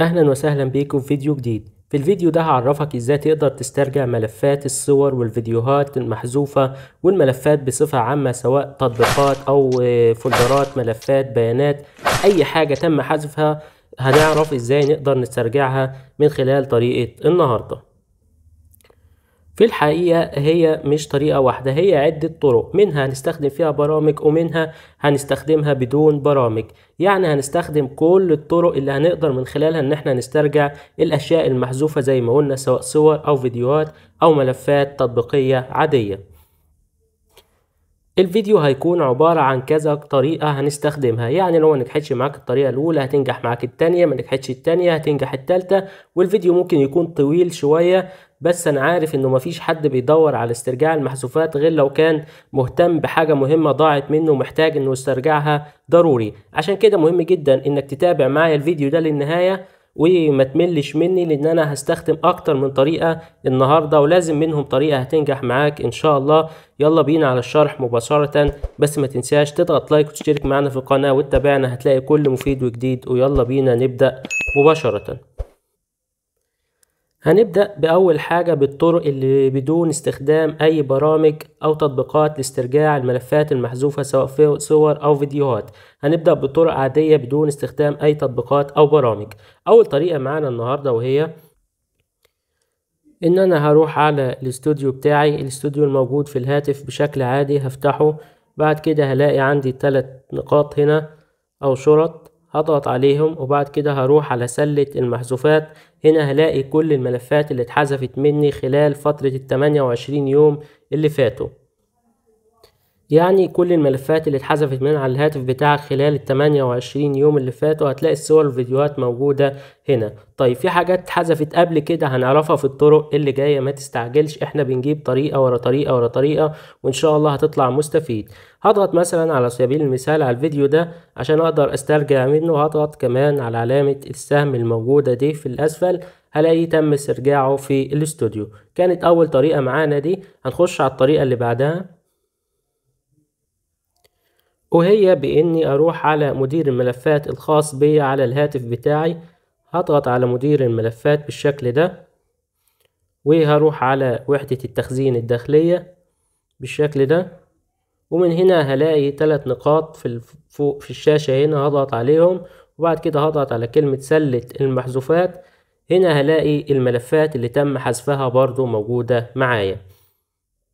اهلا وسهلا بيكم في فيديو جديد في الفيديو ده هعرفك ازاي تقدر تسترجع ملفات الصور والفيديوهات المحذوفة والملفات بصفة عامة سواء تطبيقات او آه، فولدرات ملفات بيانات اي حاجة تم حذفها هنعرف ازاي نقدر نسترجعها من خلال طريقة النهاردة في الحقيقة هي مش طريقة واحدة هي عدة طرق منها هنستخدم فيها برامج ومنها هنستخدمها بدون برامج يعني هنستخدم كل الطرق اللي هنقدر من خلالها ان احنا نسترجع الاشياء المحذوفة زي ما قلنا سواء صور او فيديوهات او ملفات تطبيقية عادية الفيديو هيكون عبارة عن كذا طريقة هنستخدمها يعني لو منجحتش معاك الطريقة الأولى هتنجح معاك التانية منجحتش التانية هتنجح التالتة والفيديو ممكن يكون طويل شوية بس انا عارف انه مفيش حد بيدور على استرجاع المحذوفات غير لو كان مهتم بحاجه مهمه ضاعت منه ومحتاج انه يسترجعها ضروري عشان كده مهم جدا انك تتابع معايا الفيديو ده للنهايه وما تملش مني لان انا هستخدم اكتر من طريقه النهارده ولازم منهم طريقه هتنجح معاك ان شاء الله يلا بينا على الشرح مباشره بس ما تنساش تضغط لايك وتشترك معنا في القناه وتتابعنا هتلاقي كل مفيد وجديد ويلا بينا نبدا مباشره هنبدأ بأول حاجة بالطرق اللي بدون استخدام أي برامج أو تطبيقات لاسترجاع الملفات المحذوفة سواء في صور أو فيديوهات هنبدأ بطرق عادية بدون استخدام أي تطبيقات أو برامج أول طريقة معانا النهاردة وهي إن أنا هروح على الاستوديو بتاعي الاستوديو الموجود في الهاتف بشكل عادي هفتحه بعد كده هلاقي عندي تلات نقاط هنا أو شرط هضغط عليهم وبعد كده هروح على سلة المحذوفات هنا هلاقي كل الملفات اللي اتحذفت مني خلال فترة ال 28 يوم اللي فاتوا يعني كل الملفات اللي اتحذفت من على الهاتف بتاعك خلال ال 28 يوم اللي فاتوا هتلاقي الصور والفيديوهات موجودة هنا طيب في حاجات اتحذفت قبل كده هنعرفها في الطرق اللي جاية ما تستعجلش احنا بنجيب طريقة ورا طريقة ورا طريقة وان شاء الله هتطلع مستفيد هضغط مثلا على سبيل المثال على الفيديو ده عشان اقدر استرجع منه هضغط كمان على علامة السهم الموجودة دي في الاسفل هلاقيه تم استرجاعه في الاستوديو كانت اول طريقة معانا دي هنخش على الطريقة اللي بعدها وهي بإني أروح على مدير الملفات الخاص بي على الهاتف بتاعي هضغط على مدير الملفات بالشكل ده وهروح على وحدة التخزين الداخلية بالشكل ده ومن هنا هلاقي ثلاث نقاط في فوق في الشاشة هنا هضغط عليهم وبعد كده هضغط على كلمة سلة المحذوفات هنا هلاقي الملفات اللي تم حذفها برضو موجودة معايا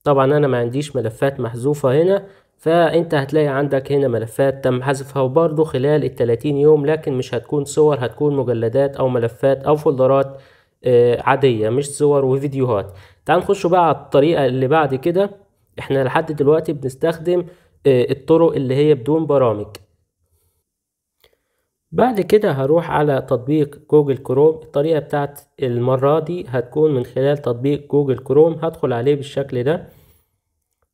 طبعا أنا ما عنديش ملفات محذوفة هنا فانت هتلاقي عندك هنا ملفات تم حذفها وبرضه خلال ال 30 يوم لكن مش هتكون صور هتكون مجلدات او ملفات او فولدرات آه، عادية مش صور وفيديوهات تعال نخش بقى على الطريقة اللي بعد كده احنا لحد دلوقتي بنستخدم آه، الطرق اللي هي بدون برامج بعد كده هروح على تطبيق جوجل كروم الطريقة بتاعت المرة دي هتكون من خلال تطبيق جوجل كروم هدخل عليه بالشكل ده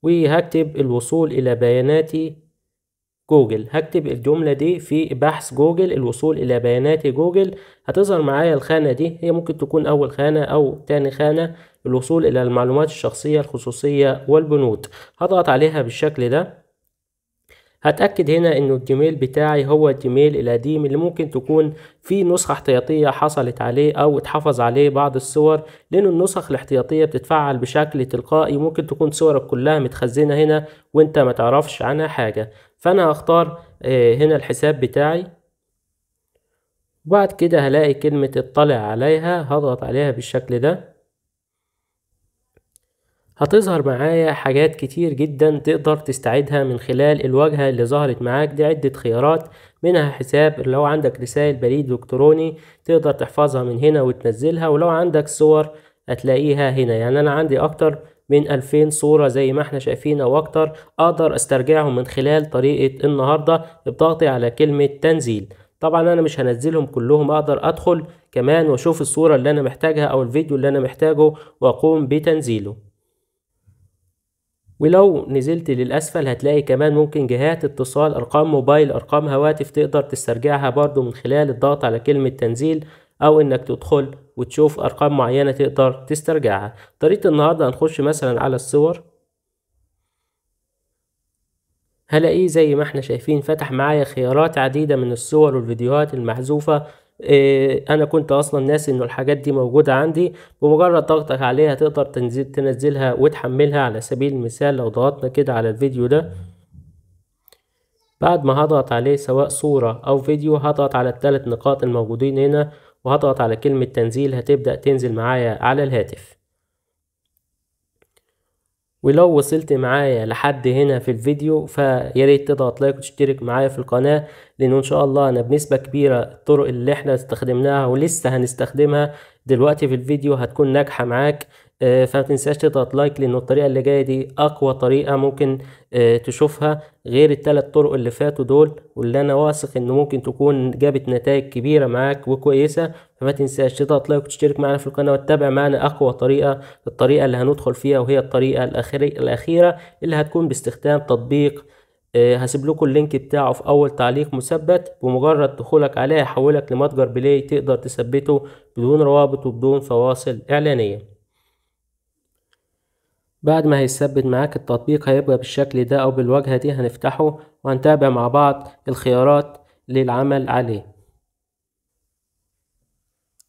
وهكتب الوصول إلى بياناتي جوجل هكتب الجملة دي في بحث جوجل الوصول إلى بياناتي جوجل هتظهر معايا الخانة دي هي ممكن تكون أول خانة أو تاني خانة الوصول إلى المعلومات الشخصية الخصوصية والبنود هضغط عليها بالشكل ده هتأكد هنا انه الجيميل بتاعي هو الجيميل القديم اللي ممكن تكون في نسخة احتياطية حصلت عليه او اتحفظ عليه بعض الصور لان النسخ الاحتياطية بتتفعل بشكل تلقائي ممكن تكون صورك كلها متخزنة هنا وانت ما تعرفش عنها حاجة فانا هختار آه، هنا الحساب بتاعي وبعد كده هلاقي كلمة اطلع عليها هضغط عليها بالشكل ده هتظهر معايا حاجات كتير جدا تقدر تستعيدها من خلال الواجهة اللي ظهرت معاك دي عدة خيارات منها حساب لو عندك رسائل بريد إلكتروني تقدر تحفظها من هنا وتنزلها ولو عندك صور هتلاقيها هنا يعني أنا عندي أكتر من 2000 صورة زي ما احنا شايفين او اكتر اقدر استرجعهم من خلال طريقة النهاردة بضغطي على كلمة تنزيل طبعا انا مش هنزلهم كلهم اقدر ادخل كمان واشوف الصورة اللي انا محتاجها او الفيديو اللي انا محتاجه واقوم بتنزيله ولو نزلت للأسفل هتلاقي كمان ممكن جهات اتصال أرقام موبايل أرقام هواتف تقدر تسترجعها برضو من خلال الضغط على كلمة تنزيل أو إنك تدخل وتشوف أرقام معينة تقدر تسترجعها طريقة النهاردة هنخش مثلا على الصور هلاقيه زي ما احنا شايفين فتح معايا خيارات عديدة من الصور والفيديوهات المحذوفة إيه، انا كنت اصلا ناسي انه الحاجات دي موجوده عندي بمجرد ضغطك عليها تقدر تنزل تنزلها وتحملها على سبيل المثال لو ضغطنا كده على الفيديو ده بعد ما هضغط عليه سواء صورة أو فيديو هضغط على الثلاث نقاط الموجودين هنا وهضغط على كلمة تنزيل هتبدأ تنزل معايا على الهاتف ولو وصلت معايا لحد هنا في الفيديو فياريت تضغط لايك وتشترك معايا في القناة لأنه إن شاء الله أنا بنسبة كبيرة الطرق اللي إحنا استخدمناها ولسه هنستخدمها دلوقتي في الفيديو هتكون ناجحة معاك آه، فما تنساش تضغط لايك لأنه الطريقة اللي جاية دي أقوى طريقة ممكن آه، تشوفها غير التلات طرق اللي فاتوا دول واللي أنا واثق إنه ممكن تكون جابت نتائج كبيرة معاك وكويسة فما تنساش تضغط لايك وتشترك معنا في القناة وتتابع معنا أقوى طريقة الطريقة اللي هندخل فيها وهي الطريقة الأخيرة اللي هتكون باستخدام تطبيق آه، هسيب لكم اللينك بتاعه في اول تعليق مثبت بمجرد دخولك عليه هيحولك لمتجر بلاي تقدر تثبته بدون روابط وبدون فواصل اعلانيه بعد ما هيثبت معاك التطبيق هيبقى بالشكل ده او بالواجهه دي هنفتحه وهنتابع مع بعض الخيارات للعمل عليه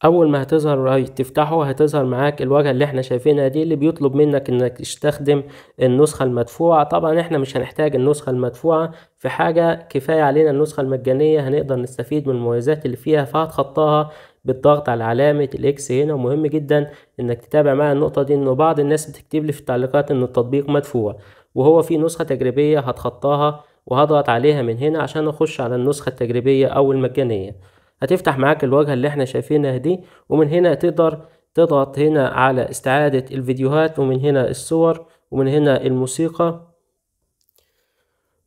اول ما هتظهر رايت تفتحه هتظهر معاك الواجهه اللي احنا شايفينها دي اللي بيطلب منك انك تستخدم النسخه المدفوعه طبعا احنا مش هنحتاج النسخه المدفوعه في حاجه كفايه علينا النسخه المجانيه هنقدر نستفيد من المميزات اللي فيها فهتخطاها بالضغط على علامة الاكس هنا ومهم جدا انك تتابع معايا النقطة دي انه بعض الناس بتكتب لي في التعليقات ان التطبيق مدفوع وهو في نسخة تجريبية هتخطاها وهضغط عليها من هنا عشان اخش على النسخة التجريبية او المجانية هتفتح معاك الواجهة اللي احنا شايفينها دي ومن هنا تقدر تضغط هنا على استعادة الفيديوهات ومن هنا الصور ومن هنا الموسيقى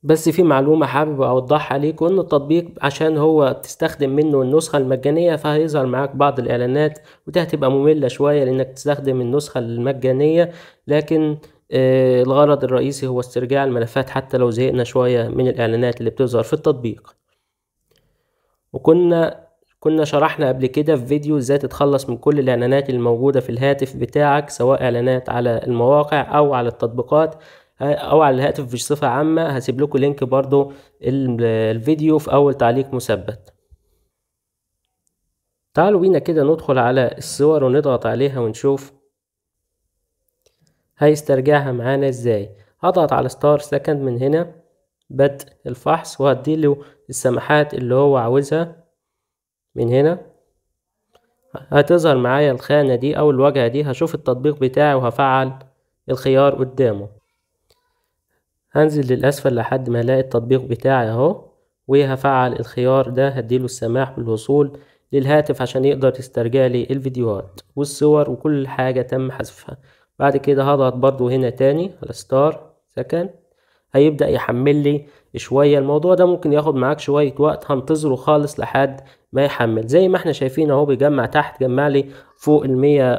بس في معلومة حابب أوضحها ليكم إن التطبيق عشان هو تستخدم منه النسخة المجانية فهيظهر معاك بعض الإعلانات وده هتبقى مملة شوية لأنك تستخدم النسخة المجانية لكن آه الغرض الرئيسي هو استرجاع الملفات حتى لو زهقنا شوية من الإعلانات اللي بتظهر في التطبيق وكنا كنا شرحنا قبل كده في فيديو ازاي تتخلص من كل الاعلانات الموجودة في الهاتف بتاعك سواء اعلانات على المواقع او على التطبيقات او على الهاتف بصفة عامة هسيب لكم لينك برضو الفيديو في اول تعليق مثبت تعالوا بينا كده ندخل على الصور ونضغط عليها ونشوف هيسترجعها معانا ازاي هضغط على ستار سكند من هنا بدء الفحص وهديله السماحات اللي هو عاوزها من هنا هتظهر معايا الخانة دي أو الواجهة دي هشوف التطبيق بتاعي وهفعل الخيار قدامه هنزل للأسفل لحد ما الاقي التطبيق بتاعي اهو وهفعل الخيار ده هديله السماح بالوصول للهاتف عشان يقدر يسترجع لي الفيديوهات والصور وكل حاجة تم حذفها بعد كده هضغط برضو هنا تاني على ستار سكند هيبدأ يحمل لي شوية الموضوع ده ممكن ياخد معاك شوية وقت هنتظره خالص لحد ما يحمل زي ما احنا شايفين اهو بيجمع تحت جمع لي فوق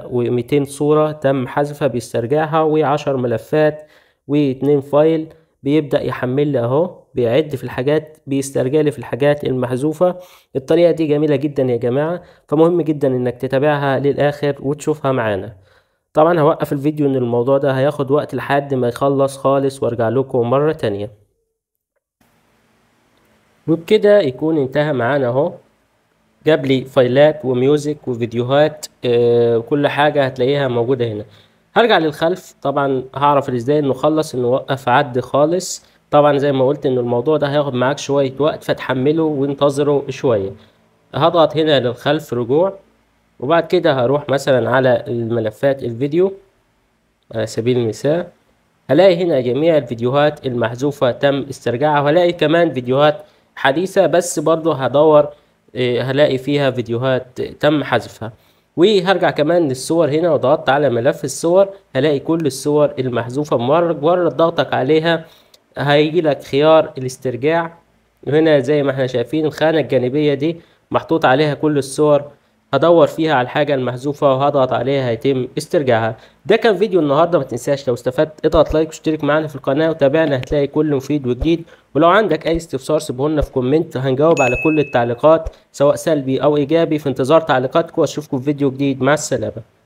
و 200 صورة تم حذفها بيسترجعها وعشر ملفات واتنين فايل بيبدأ يحمل لي اهو بيعد في الحاجات بيسترجع لي في الحاجات المحذوفة الطريقة دي جميلة جدا يا جماعة فمهم جدا انك تتابعها للآخر وتشوفها معانا طبعا هوقف الفيديو ان الموضوع ده هياخد وقت لحد ما يخلص خالص وارجع لكم مرة تانية وبكده يكون انتهى معانا اهو جاب لي فايلات وميوزك وفيديوهات آه حاجة هتلاقيها موجودة هنا هرجع للخلف طبعا هعرف ازاي انه خلص انه وقف عد خالص طبعا زي ما قلت ان الموضوع ده هياخد معاك شوية وقت فتحمله وانتظره شوية هضغط هنا للخلف رجوع وبعد كده هروح مثلا على الملفات الفيديو على سبيل المثال هلاقي هنا جميع الفيديوهات المحذوفة تم استرجاعها وهلاقي كمان فيديوهات حديثة بس برضو هدور آه، هلاقي فيها فيديوهات تم حذفها وهرجع كمان للصور هنا وضغطت على ملف الصور هلاقي كل الصور المحذوفة مجرد ضغطك عليها هيجي لك خيار الاسترجاع وهنا زي ما احنا شايفين الخانة الجانبية دي محطوط عليها كل الصور هدور فيها على الحاجة المحذوفة وهضغط عليها هيتم استرجاعها ده كان فيديو النهاردة ما تنساش لو استفدت اضغط لايك واشترك معانا في القناة وتابعنا هتلاقي كل مفيد وجديد ولو عندك اي استفسار سيبهولنا في كومنت هنجاوب على كل التعليقات سواء سلبي او ايجابي في انتظار تعليقاتكم واشوفكم في فيديو جديد مع السلامة